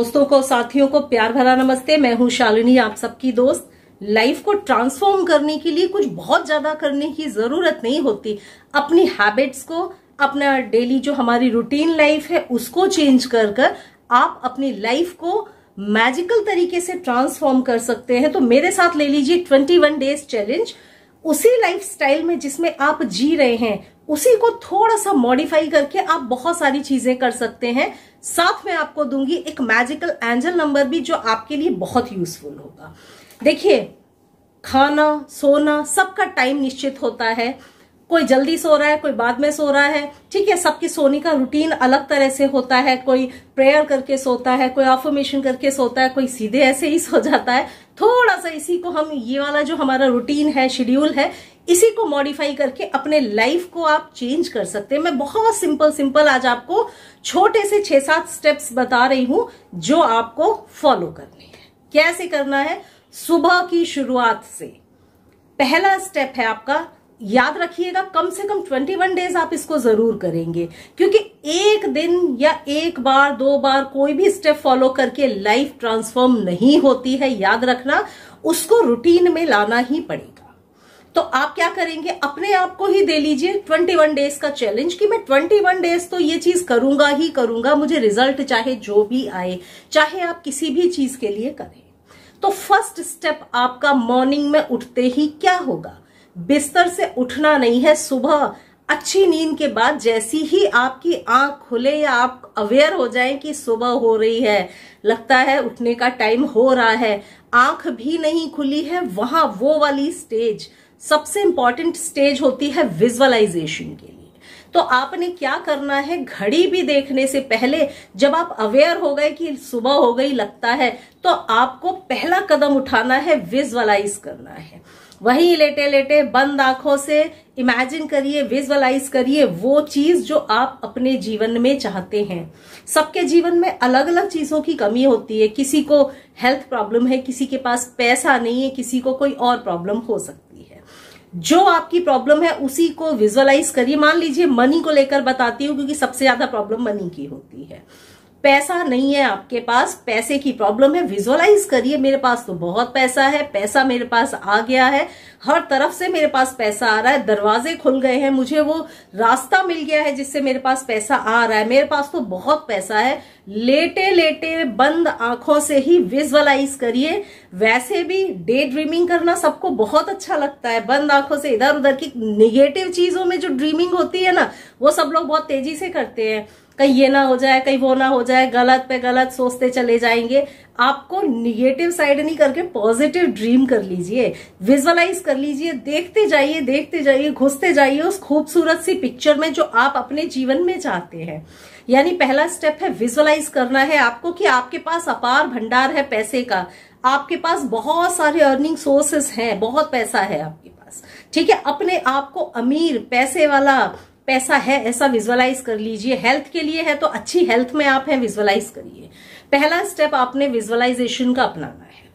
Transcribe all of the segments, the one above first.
दोस्तों को साथियों को प्यार भरा नमस्ते मैं हूं शालिनी आप सबकी दोस्त लाइफ को ट्रांसफॉर्म करने के लिए कुछ बहुत ज्यादा करने की जरूरत नहीं होती अपनी हैबिट्स को अपना डेली जो हमारी रूटीन लाइफ है उसको चेंज कर कर आप अपनी लाइफ को मैजिकल तरीके से ट्रांसफॉर्म कर सकते हैं तो मेरे साथ ले लीजिए ट्वेंटी वन डेज चैलेंज उसी लाइफ स्टाइल में जिसमें आप जी रहे हैं उसी को थोड़ा सा मॉडिफाई करके आप बहुत सारी चीजें कर सकते हैं साथ में आपको दूंगी एक मैजिकल एंजल नंबर भी जो आपके लिए बहुत यूजफुल होगा देखिए खाना सोना सबका टाइम निश्चित होता है कोई जल्दी सो रहा है कोई बाद में सो रहा है ठीक है सबके सोने का रूटीन अलग तरह से होता है कोई प्रेयर करके सोता है कोई ऑफर्मेशन करके सोता है कोई सीधे ऐसे ही सो जाता है थोड़ा सा इसी को हम ये वाला जो हमारा रूटीन है शेड्यूल है इसी को मॉडिफाई करके अपने लाइफ को आप चेंज कर सकते हैं मैं बहुत सिंपल सिंपल आज आपको छोटे से छह सात स्टेप्स बता रही हूं जो आपको फॉलो करने हैं कैसे करना है सुबह की शुरुआत से पहला स्टेप है आपका याद रखिएगा कम से कम 21 डेज आप इसको जरूर करेंगे क्योंकि एक दिन या एक बार दो बार कोई भी स्टेप फॉलो करके लाइफ ट्रांसफॉर्म नहीं होती है याद रखना उसको रूटीन में लाना ही पड़ेगा तो आप क्या करेंगे अपने आप को ही दे लीजिए 21 डेज का चैलेंज कि मैं 21 डेज तो ये चीज करूंगा ही करूंगा मुझे रिजल्ट चाहे जो भी आए चाहे आप किसी भी चीज के लिए करें तो फर्स्ट स्टेप आपका मॉर्निंग में उठते ही क्या होगा बिस्तर से उठना नहीं है सुबह अच्छी नींद के बाद जैसी ही आपकी आंख खुले या आप अवेयर हो जाएं कि सुबह हो रही है लगता है उठने का टाइम हो रहा है आंख भी नहीं खुली है वहां वो वाली स्टेज सबसे इंपॉर्टेंट स्टेज होती है विजुअलाइजेशन के लिए तो आपने क्या करना है घड़ी भी देखने से पहले जब आप अवेयर हो गए कि सुबह हो गई लगता है तो आपको पहला कदम उठाना है विजुअलाइज करना है वहीं लेटे लेटे बंद आंखों से इमेजिन करिए विजुअलाइज करिए वो चीज जो आप अपने जीवन में चाहते हैं सबके जीवन में अलग अलग चीजों की कमी होती है किसी को हेल्थ प्रॉब्लम है किसी के पास पैसा नहीं है किसी को कोई और प्रॉब्लम हो सकती है जो आपकी प्रॉब्लम है उसी को विजुअलाइज करिए मान लीजिए मनी को लेकर बताती हूँ क्योंकि सबसे ज्यादा प्रॉब्लम मनी की होती है पैसा नहीं है आपके पास पैसे की प्रॉब्लम है विजुअलाइज करिए मेरे पास तो बहुत पैसा है पैसा मेरे पास आ गया है हर तरफ से मेरे पास पैसा आ रहा है दरवाजे खुल गए हैं मुझे वो रास्ता मिल गया है जिससे मेरे पास पैसा आ रहा है मेरे पास तो बहुत पैसा है लेटे लेटे बंद आंखों से ही विजुअलाइज करिए वैसे भी डे ड्रीमिंग करना सबको बहुत अच्छा लगता है बंद आंखों से इधर उधर की निगेटिव चीजों में जो ड्रीमिंग होती है ना वो सब लोग बहुत तेजी से करते हैं कहीं ये ना हो जाए कहीं वो ना हो जाए गलत पे गलत सोचते चले जाएंगे आपको निगेटिव साइड नहीं करके पॉजिटिव ड्रीम कर लीजिए विजुअलाइज कर लीजिए देखते जाइए देखते जाइए घुसते जाइए उस खूबसूरत सी पिक्चर में जो आप अपने जीवन में चाहते हैं यानी पहला स्टेप है विजुअलाइज करना है आपको कि आपके पास अपार भंडार है पैसे का आपके पास बहुत सारे अर्निंग सोर्सेस हैं बहुत पैसा है आपके पास ठीक है अपने आप को अमीर पैसे वाला पैसा है ऐसा विजुअलाइज कर लीजिए हेल्थ के लिए है तो अच्छी हेल्थ में आप हैं विजुअलाइज करिए पहला स्टेप आपने विजुअलाइजेशन का अपनाना है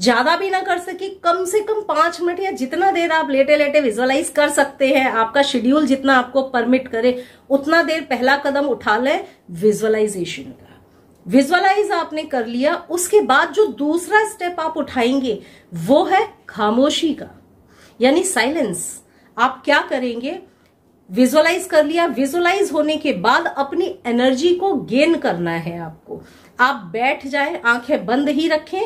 ज्यादा भी ना कर सके कम से कम पांच मिनट या जितना देर आप लेटे लेटे विजुअलाइज कर सकते हैं आपका शेड्यूल जितना आपको परमिट करे उतना देर पहला कदम उठा लें विजुअलाइजेशन का विजुअलाइज आपने कर लिया उसके बाद जो दूसरा स्टेप आप उठाएंगे वो है खामोशी का यानी साइलेंस आप क्या करेंगे विजुअलाइज कर लिया विजुअलाइज होने के बाद अपनी एनर्जी को गेन करना है आपको आप बैठ जाए आंखें बंद ही रखें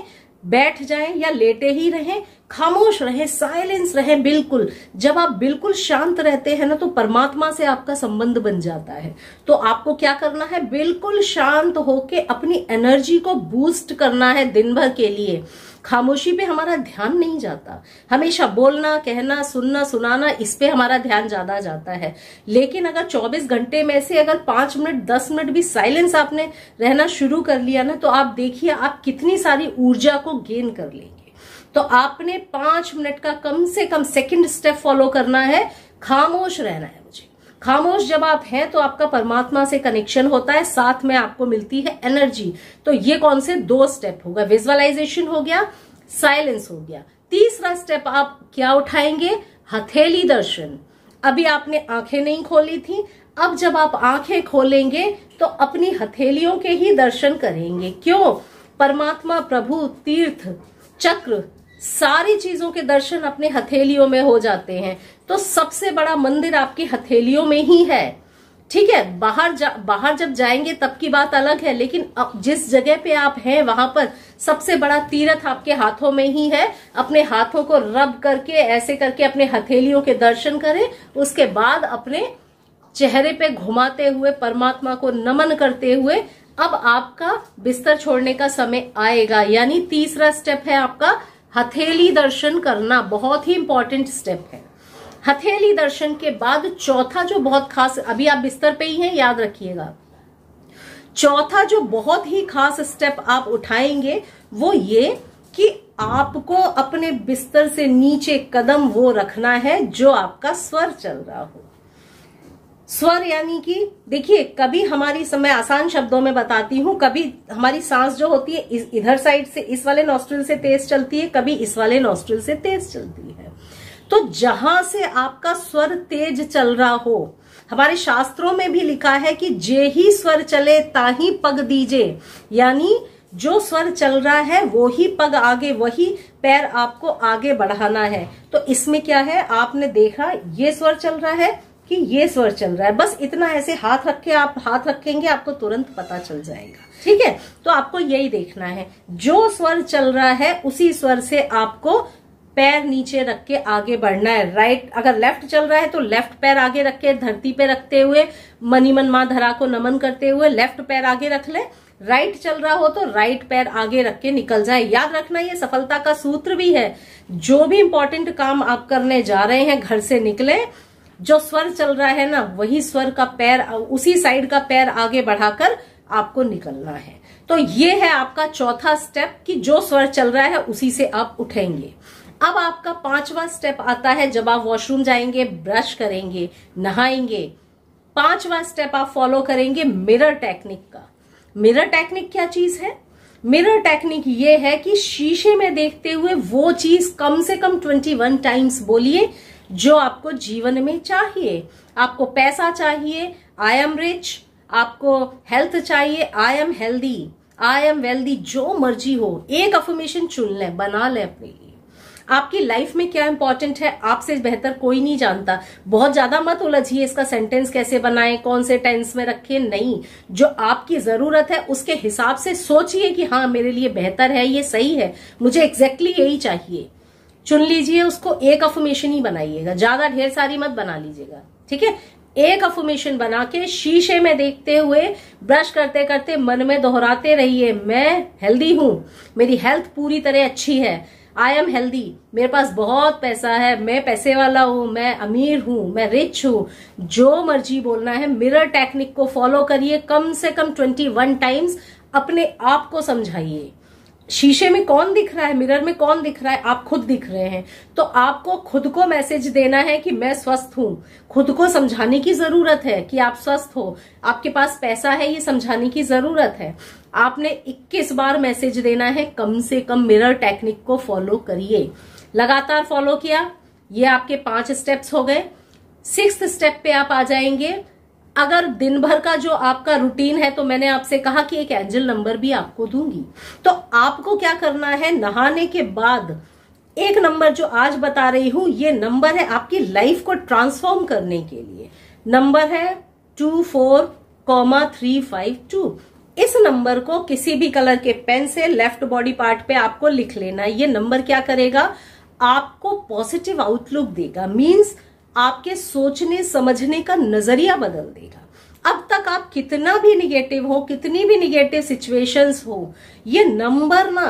बैठ जाएं या लेटे ही रहें खामोश रहें साइलेंस रहें बिल्कुल जब आप बिल्कुल शांत रहते हैं ना तो परमात्मा से आपका संबंध बन जाता है तो आपको क्या करना है बिल्कुल शांत होके अपनी एनर्जी को बूस्ट करना है दिन भर के लिए खामोशी पे हमारा ध्यान नहीं जाता हमेशा बोलना कहना सुनना सुनाना इस पे हमारा ध्यान ज्यादा जाता है लेकिन अगर 24 घंटे में से अगर पांच मिनट दस मिनट भी साइलेंस आपने रहना शुरू कर लिया ना तो आप देखिए आप कितनी सारी ऊर्जा को गेन कर लेंगे तो आपने पांच मिनट का कम से कम सेकेंड स्टेप फॉलो करना है खामोश रहना है मुझे खामोश जब आप हैं तो आपका परमात्मा से कनेक्शन होता है साथ में आपको मिलती है एनर्जी तो ये कौन से दो स्टेप हो गए विजुअलाइजेशन हो गया साइलेंस हो गया तीसरा स्टेप आप क्या उठाएंगे हथेली दर्शन अभी आपने आंखें नहीं खोली थी अब जब आप आंखें खोलेंगे तो अपनी हथेलियों के ही दर्शन करेंगे क्यों परमात्मा प्रभु तीर्थ चक्र सारी चीजों के दर्शन अपने हथेलियों में हो जाते हैं तो सबसे बड़ा मंदिर आपकी हथेलियों में ही है ठीक है बाहर जा, बाहर जब जाएंगे तब की बात अलग है लेकिन जिस जगह पे आप हैं वहां पर सबसे बड़ा तीर्थ आपके हाथों में ही है अपने हाथों को रब करके ऐसे करके अपने हथेलियों के दर्शन करें उसके बाद अपने चेहरे पे घुमाते हुए परमात्मा को नमन करते हुए अब आपका बिस्तर छोड़ने का समय आएगा यानी तीसरा स्टेप है आपका हथेली दर्शन करना बहुत ही इंपॉर्टेंट स्टेप है हथेली दर्शन के बाद चौथा जो बहुत खास अभी आप बिस्तर पे ही हैं याद रखिएगा चौथा जो बहुत ही खास स्टेप आप उठाएंगे वो ये कि आपको अपने बिस्तर से नीचे कदम वो रखना है जो आपका स्वर चल रहा हो स्वर यानी कि देखिए कभी हमारी समय आसान शब्दों में बताती हूँ कभी हमारी सांस जो होती है इधर साइड से इस वाले नॉस्ट्रिल से तेज चलती है कभी इस वाले नॉस्ट्रिल से तेज चलती है तो जहां से आपका स्वर तेज चल रहा हो हमारे शास्त्रों में भी लिखा है कि जे ही स्वर चले ताही पग दीजे यानी जो स्वर चल रहा है वो ही पग आगे वही पैर आपको आगे बढ़ाना है तो इसमें क्या है आपने देखा ये स्वर चल रहा है कि ये स्वर चल रहा है बस इतना ऐसे हाथ रख के आप हाथ रखेंगे आपको तुरंत पता चल जाएगा ठीक है तो आपको यही देखना है जो स्वर चल रहा है उसी स्वर से आपको पैर नीचे रख के आगे बढ़ना है राइट अगर लेफ्ट चल रहा है तो लेफ्ट पैर आगे रख के धरती पे रखते हुए मनी मन मां धरा को नमन करते हुए लेफ्ट पैर आगे रख ले राइट right चल रहा हो तो राइट right पैर आगे रख के निकल जाए याद रखना ये सफलता का सूत्र भी है जो भी इंपॉर्टेंट काम आप करने जा रहे हैं घर से निकले जो स्वर चल रहा है ना वही स्वर का पैर उसी साइड का पैर आगे बढ़ाकर आपको निकलना है तो ये है आपका चौथा स्टेप कि जो स्वर चल रहा है उसी से आप उठेंगे अब आपका पांचवा स्टेप आता है जब आप वॉशरूम जाएंगे ब्रश करेंगे नहाएंगे पांचवा स्टेप आप फॉलो करेंगे मिरर टेक्निक का मिरर टेक्निक क्या चीज है मिरर टेक्निक ये है कि शीशे में देखते हुए वो चीज कम से कम ट्वेंटी वन टाइम्स बोलिए जो आपको जीवन में चाहिए आपको पैसा चाहिए आई एम रिच आपको हेल्थ चाहिए I am healthy I am wealthy जो मर्जी हो एक अफर्मेशन चुन लें बना लें अपने लिए आपकी लाइफ में क्या इंपॉर्टेंट है आपसे बेहतर कोई नहीं जानता बहुत ज्यादा मत उलझिए इसका सेंटेंस कैसे बनाए कौन से टेंस में रखें नहीं जो आपकी जरूरत है उसके हिसाब से सोचिए कि हाँ मेरे लिए बेहतर है ये सही है मुझे एग्जैक्टली exactly यही चाहिए चुन लीजिए उसको एक अफोमेशन ही बनाइएगा ज्यादा ढेर सारी मत बना लीजिएगा ठीक है एक अफोमेशन बना के शीशे में देखते हुए ब्रश करते करते मन में दोहराते रहिए मैं हेल्दी हूं मेरी हेल्थ पूरी तरह अच्छी है आई एम हेल्दी मेरे पास बहुत पैसा है मैं पैसे वाला हूं मैं अमीर हूं मैं रिच हूं जो मर्जी बोलना है मिरर टेक्निक को फॉलो करिए कम से कम ट्वेंटी वन टाइम्स अपने आप को समझाइए शीशे में कौन दिख रहा है मिरर में कौन दिख रहा है आप खुद दिख रहे हैं तो आपको खुद को मैसेज देना है कि मैं स्वस्थ हूं खुद को समझाने की जरूरत है कि आप स्वस्थ हो आपके पास पैसा है ये समझाने की जरूरत है आपने 21 बार मैसेज देना है कम से कम मिरर टेक्निक को फॉलो करिए लगातार फॉलो किया ये आपके पांच स्टेप्स हो गए सिक्स स्टेप पे आप आ जाएंगे अगर दिन भर का जो आपका रूटीन है तो मैंने आपसे कहा कि एक एंजल नंबर भी आपको दूंगी तो आपको क्या करना है नहाने के बाद एक नंबर जो आज बता रही हूं ये नंबर है आपकी लाइफ को ट्रांसफॉर्म करने के लिए नंबर है two four comma three five two इस नंबर को किसी भी कलर के पेन से लेफ्ट बॉडी पार्ट पे आपको लिख लेना ये नंबर क्या करेगा आपको पॉजिटिव आउटलुक देगा मीन्स आपके सोचने समझने का नजरिया बदल देगा अब तक आप कितना भी निगेटिव हो कितनी भी निगेटिव सिचुएशंस हो ये नंबर ना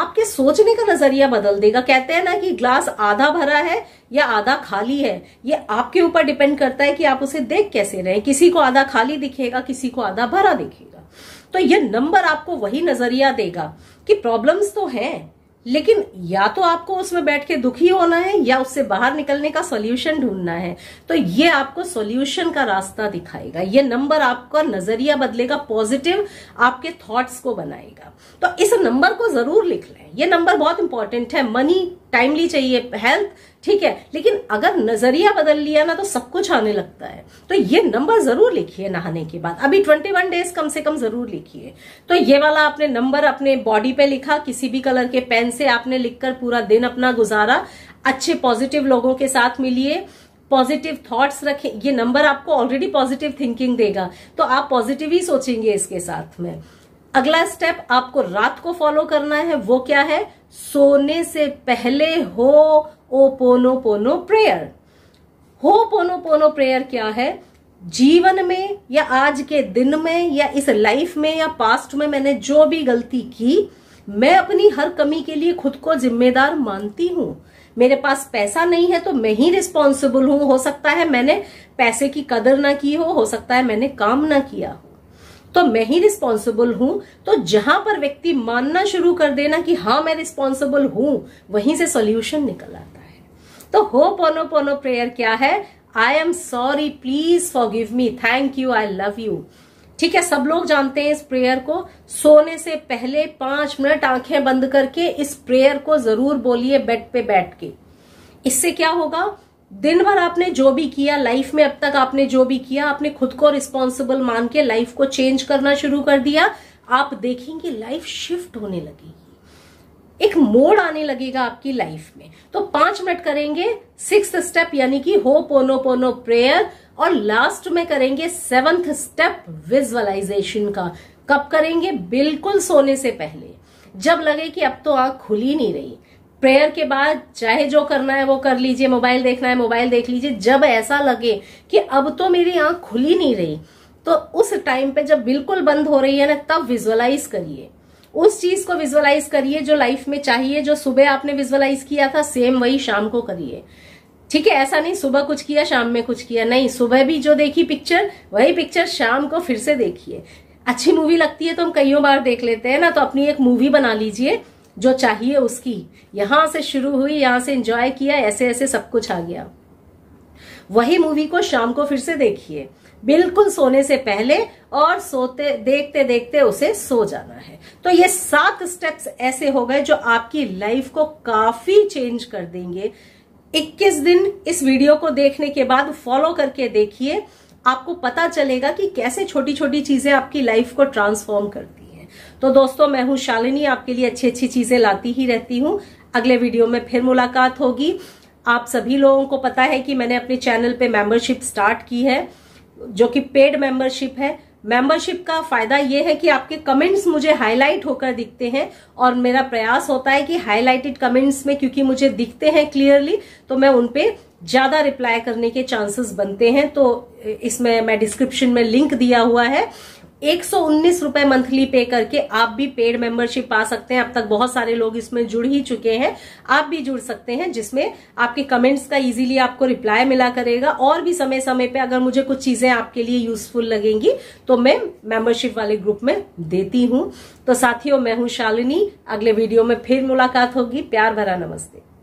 आपके सोचने का नजरिया बदल देगा कहते हैं ना कि ग्लास आधा भरा है या आधा खाली है ये आपके ऊपर डिपेंड करता है कि आप उसे देख कैसे रहे किसी को आधा खाली दिखेगा किसी को आधा भरा दिखेगा तो ये नंबर आपको वही नजरिया देगा कि प्रॉब्लम्स तो हैं लेकिन या तो आपको उसमें बैठ के दुखी होना है या उससे बाहर निकलने का सॉल्यूशन ढूंढना है तो ये आपको सॉल्यूशन का रास्ता दिखाएगा ये नंबर आपका नजरिया बदलेगा पॉजिटिव आपके थॉट्स को बनाएगा तो इस नंबर को जरूर लिख लें ये नंबर बहुत इंपॉर्टेंट है मनी टाइमली चाहिए हेल्थ ठीक है लेकिन अगर नजरिया बदल लिया ना तो सब कुछ आने लगता है तो ये नंबर जरूर लिखिए नहाने के बाद अभी ट्वेंटी वन डेज कम से कम जरूर लिखिए तो ये वाला आपने नंबर अपने बॉडी पे लिखा किसी भी कलर के पेन से आपने लिखकर पूरा दिन अपना गुजारा अच्छे पॉजिटिव लोगों के साथ मिलिए पॉजिटिव थॉट्स रखें ये नंबर आपको ऑलरेडी पॉजिटिव थिंकिंग देगा तो आप पॉजिटिव ही सोचेंगे इसके साथ में अगला स्टेप आपको रात को फॉलो करना है वो क्या है सोने से पहले हो ओ पोनो पोनो प्रेयर हो पोनो पोनो प्रेयर क्या है जीवन में या आज के दिन में या इस लाइफ में या पास्ट में मैंने जो भी गलती की मैं अपनी हर कमी के लिए खुद को जिम्मेदार मानती हूं मेरे पास पैसा नहीं है तो मैं ही रिस्पॉन्सिबल हूं हो सकता है मैंने पैसे की कदर ना की हो हो सकता है मैंने काम ना किया तो मैं ही रिस्पॉन्सिबल हूं तो जहां पर व्यक्ति मानना शुरू कर देना कि हाँ मैं रिस्पॉन्सिबल हूं वहीं से सोल्यूशन निकल आता है तो हो पोनो पोनो प्रेयर क्या है I am sorry please forgive me thank you I love you ठीक है सब लोग जानते हैं इस प्रेयर को सोने से पहले पांच मिनट आंखें बंद करके इस प्रेयर को जरूर बोलिए बेड पे बैठ के इससे क्या होगा दिन भर आपने जो भी किया लाइफ में अब तक आपने जो भी किया आपने खुद को रिस्पॉन्सिबल मान के लाइफ को चेंज करना शुरू कर दिया आप देखेंगे लाइफ शिफ्ट होने लगेगी एक मोड आने लगेगा आपकी लाइफ में तो पांच मिनट करेंगे सिक्स स्टेप यानी कि हो पोनो पोनो प्रेयर और लास्ट में करेंगे सेवंथ स्टेप विजुअलाइजेशन का कब करेंगे बिल्कुल सोने से पहले जब लगे कि अब तो आंख खुली नहीं रही प्रेयर के बाद चाहे जो करना है वो कर लीजिए मोबाइल देखना है मोबाइल देख लीजिए जब ऐसा लगे कि अब तो मेरी आंख खुली नहीं रही तो उस टाइम पे जब बिल्कुल बंद हो रही है ना तब विजुअलाइज करिए उस चीज को विजुअलाइज करिए जो लाइफ में चाहिए जो सुबह आपने विजुअलाइज किया था सेम वही शाम को करिए ठीक है ऐसा नहीं सुबह कुछ किया शाम में कुछ किया नहीं सुबह भी जो देखी पिक्चर वही पिक्चर शाम को फिर से देखिए अच्छी मूवी लगती है तो हम कईयों बार देख लेते हैं ना तो अपनी एक मूवी बना लीजिए जो चाहिए उसकी यहां से शुरू हुई यहां से एंजॉय किया ऐसे ऐसे सब कुछ आ गया वही मूवी को शाम को फिर से देखिए बिल्कुल सोने से पहले और सोते देखते देखते उसे सो जाना है तो ये सात स्टेप्स ऐसे हो गए जो आपकी लाइफ को काफी चेंज कर देंगे 21 दिन इस वीडियो को देखने के बाद फॉलो करके देखिए आपको पता चलेगा कि कैसे छोटी छोटी चीजें आपकी लाइफ को ट्रांसफॉर्म करती तो दोस्तों मैं हूँ शालिनी आपके लिए अच्छी अच्छी चीजें लाती ही रहती हूँ अगले वीडियो में फिर मुलाकात होगी आप सभी लोगों को पता है कि मैंने अपने चैनल पे मेंबरशिप स्टार्ट की है जो कि पेड मेंबरशिप है मेंबरशिप का फायदा यह है कि आपके कमेंट्स मुझे हाईलाइट होकर दिखते हैं और मेरा प्रयास होता है कि हाईलाइटेड कमेंट्स में क्योंकि मुझे दिखते हैं क्लियरली तो मैं उनपे ज्यादा रिप्लाई करने के चांसेस बनते हैं तो इसमें मैं डिस्क्रिप्शन में लिंक दिया हुआ है एक सौ रुपए मंथली पे करके आप भी पेड मेंबरशिप पा सकते हैं अब तक बहुत सारे लोग इसमें जुड़ ही चुके हैं आप भी जुड़ सकते हैं जिसमें आपके कमेंट्स का इजीली आपको रिप्लाई मिला करेगा और भी समय समय पे अगर मुझे कुछ चीजें आपके लिए यूजफुल लगेंगी तो मैं मेंबरशिप वाले ग्रुप में देती हूँ तो साथियों मैं हूँ शालिनी अगले वीडियो में फिर मुलाकात होगी प्यार भरा नमस्ते